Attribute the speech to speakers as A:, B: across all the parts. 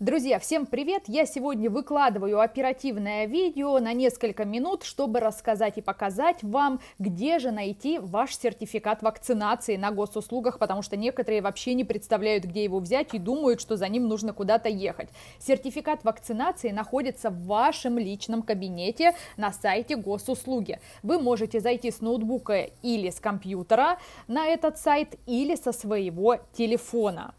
A: Друзья, всем привет! Я сегодня выкладываю оперативное видео на несколько минут, чтобы рассказать и показать вам, где же найти ваш сертификат вакцинации на госуслугах, потому что некоторые вообще не представляют, где его взять и думают, что за ним нужно куда-то ехать. Сертификат вакцинации находится в вашем личном кабинете на сайте госуслуги. Вы можете зайти с ноутбука или с компьютера на этот сайт, или со своего телефона.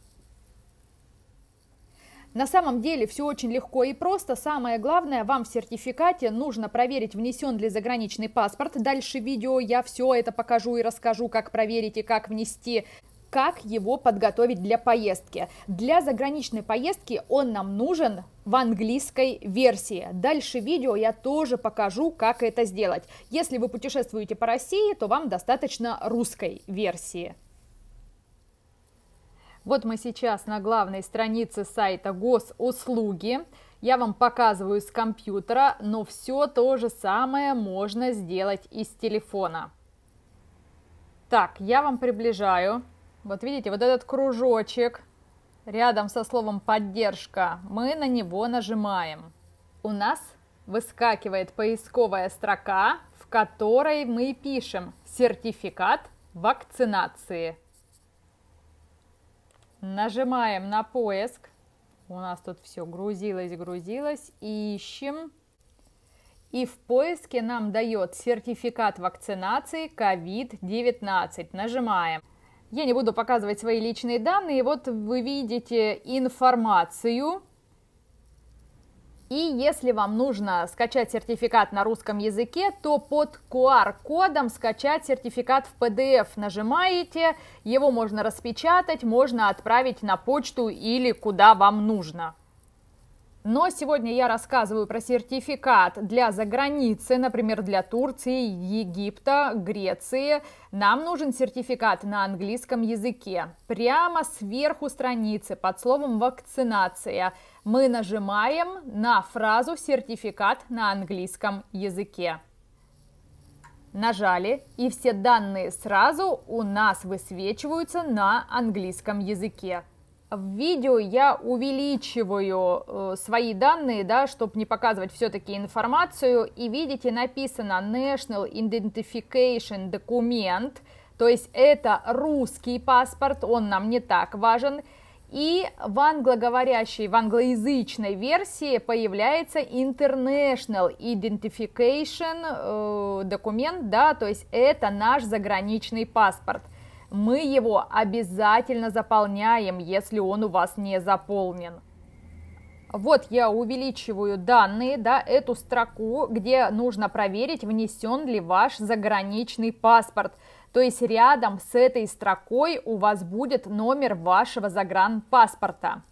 A: На самом деле все очень легко и просто. Самое главное, вам в сертификате нужно проверить, внесен ли заграничный паспорт. Дальше видео я все это покажу и расскажу, как проверить и как внести как его подготовить для поездки. Для заграничной поездки он нам нужен в английской версии. Дальше видео я тоже покажу, как это сделать. Если вы путешествуете по России, то вам достаточно русской версии. Вот мы сейчас на главной странице сайта госуслуги. Я вам показываю с компьютера, но все то же самое можно сделать из телефона. Так, я вам приближаю. Вот видите, вот этот кружочек рядом со словом «поддержка», мы на него нажимаем. У нас выскакивает поисковая строка, в которой мы пишем «сертификат вакцинации». Нажимаем на поиск. У нас тут все грузилось, грузилось. Ищем. И в поиске нам дает сертификат вакцинации COVID-19. Нажимаем. Я не буду показывать свои личные данные. Вот вы видите информацию и если вам нужно скачать сертификат на русском языке, то под QR-кодом скачать сертификат в PDF нажимаете, его можно распечатать, можно отправить на почту или куда вам нужно. Но сегодня я рассказываю про сертификат для заграницы, например, для Турции, Египта, Греции. Нам нужен сертификат на английском языке. Прямо сверху страницы под словом «вакцинация» мы нажимаем на фразу «сертификат на английском языке». Нажали, и все данные сразу у нас высвечиваются на английском языке в видео я увеличиваю э, свои данные, да, чтобы не показывать все-таки информацию. И видите, написано National Identification Document, то есть это русский паспорт, он нам не так важен. И в англоговорящей, в англоязычной версии появляется International Identification э, документ, да, то есть это наш заграничный паспорт. Мы его обязательно заполняем, если он у вас не заполнен. Вот я увеличиваю данные, да, эту строку, где нужно проверить, внесен ли ваш заграничный паспорт. То есть рядом с этой строкой у вас будет номер вашего загранпаспорта.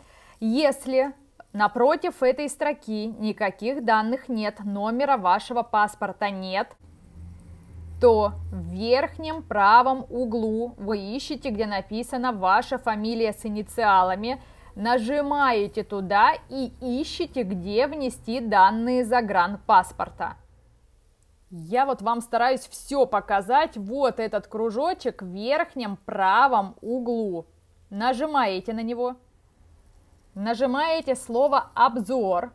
A: Если напротив этой строки никаких данных нет, номера вашего паспорта нет, то в верхнем правом углу вы ищете, где написано ваша фамилия с инициалами, нажимаете туда и ищете, где внести данные загранпаспорта. Я вот вам стараюсь все показать, вот этот кружочек в верхнем правом углу. Нажимаете на него, нажимаете слово «Обзор»,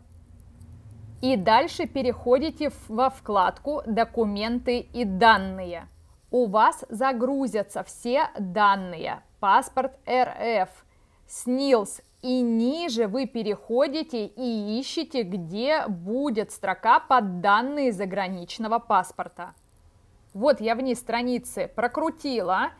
A: и дальше переходите во вкладку «Документы и данные». У вас загрузятся все данные, паспорт РФ, СНИЛС, и ниже вы переходите и ищете, где будет строка под данные заграничного паспорта. Вот я вниз страницы прокрутила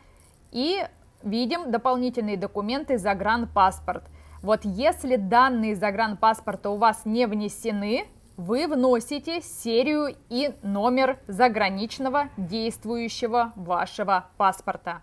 A: и видим дополнительные документы загранпаспорт. Вот если данные загранпаспорта у вас не внесены, вы вносите серию и номер заграничного действующего вашего паспорта.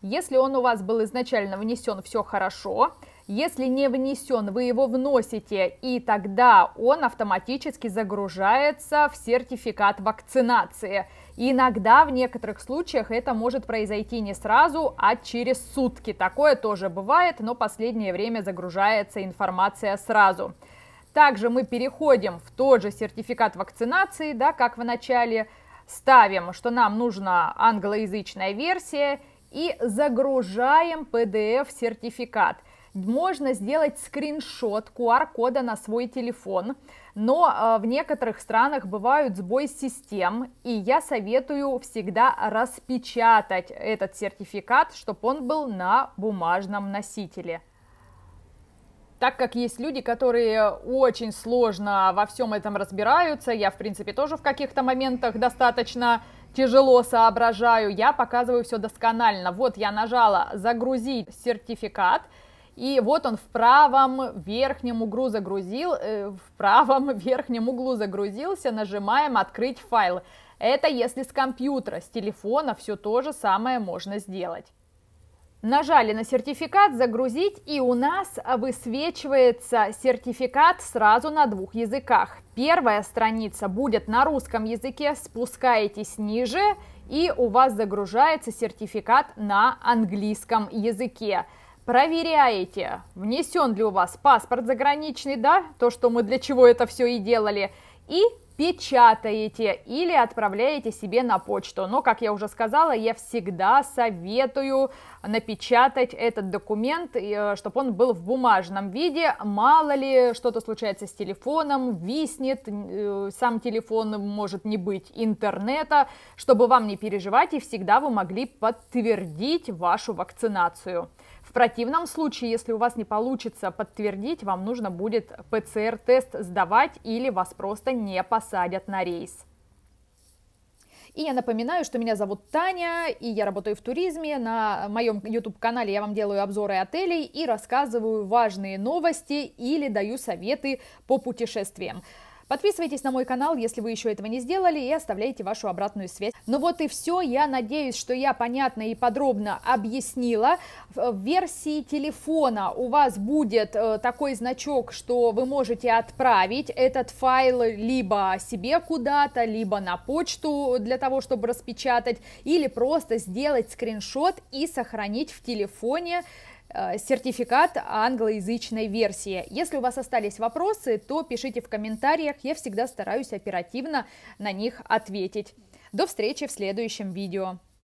A: Если он у вас был изначально внесен, все хорошо. Если не внесен, вы его вносите, и тогда он автоматически загружается в сертификат вакцинации. иногда в некоторых случаях это может произойти не сразу, а через сутки. Такое тоже бывает, но последнее время загружается информация сразу. Также мы переходим в тот же сертификат вакцинации, да, как в начале, ставим, что нам нужна англоязычная версия и загружаем PDF-сертификат. Можно сделать скриншот QR-кода на свой телефон, но э, в некоторых странах бывают сбой систем, и я советую всегда распечатать этот сертификат, чтобы он был на бумажном носителе так как есть люди, которые очень сложно во всем этом разбираются, я, в принципе, тоже в каких-то моментах достаточно тяжело соображаю, я показываю все досконально. Вот я нажала «Загрузить сертификат», и вот он в правом верхнем углу загрузил, э, в правом верхнем углу загрузился, нажимаем «Открыть файл». Это если с компьютера, с телефона все то же самое можно сделать. Нажали на сертификат «Загрузить» и у нас высвечивается сертификат сразу на двух языках. Первая страница будет на русском языке, спускаетесь ниже и у вас загружается сертификат на английском языке. Проверяете, внесен ли у вас паспорт заграничный, да, то, что мы для чего это все и делали, и печатаете или отправляете себе на почту. Но, как я уже сказала, я всегда советую напечатать этот документ, э, чтобы он был в бумажном виде. Мало ли что-то случается с телефоном, виснет, э, сам телефон может не быть интернета, чтобы вам не переживать и всегда вы могли подтвердить вашу вакцинацию. В противном случае, если у вас не получится подтвердить, вам нужно будет ПЦР-тест сдавать или вас просто не посадят на рейс. И я напоминаю, что меня зовут Таня, и я работаю в туризме. На моем YouTube-канале я вам делаю обзоры отелей и рассказываю важные новости или даю советы по путешествиям. Подписывайтесь на мой канал, если вы еще этого не сделали, и оставляйте вашу обратную связь. Ну вот и все, я надеюсь, что я понятно и подробно объяснила. В э, версии телефона у вас будет э, такой значок, что вы можете отправить этот файл либо себе куда-то, либо на почту для того, чтобы распечатать, или просто сделать скриншот и сохранить в телефоне Э, сертификат англоязычной версии. Если у вас остались вопросы, то пишите в комментариях, я всегда стараюсь оперативно на них ответить. До встречи в следующем видео.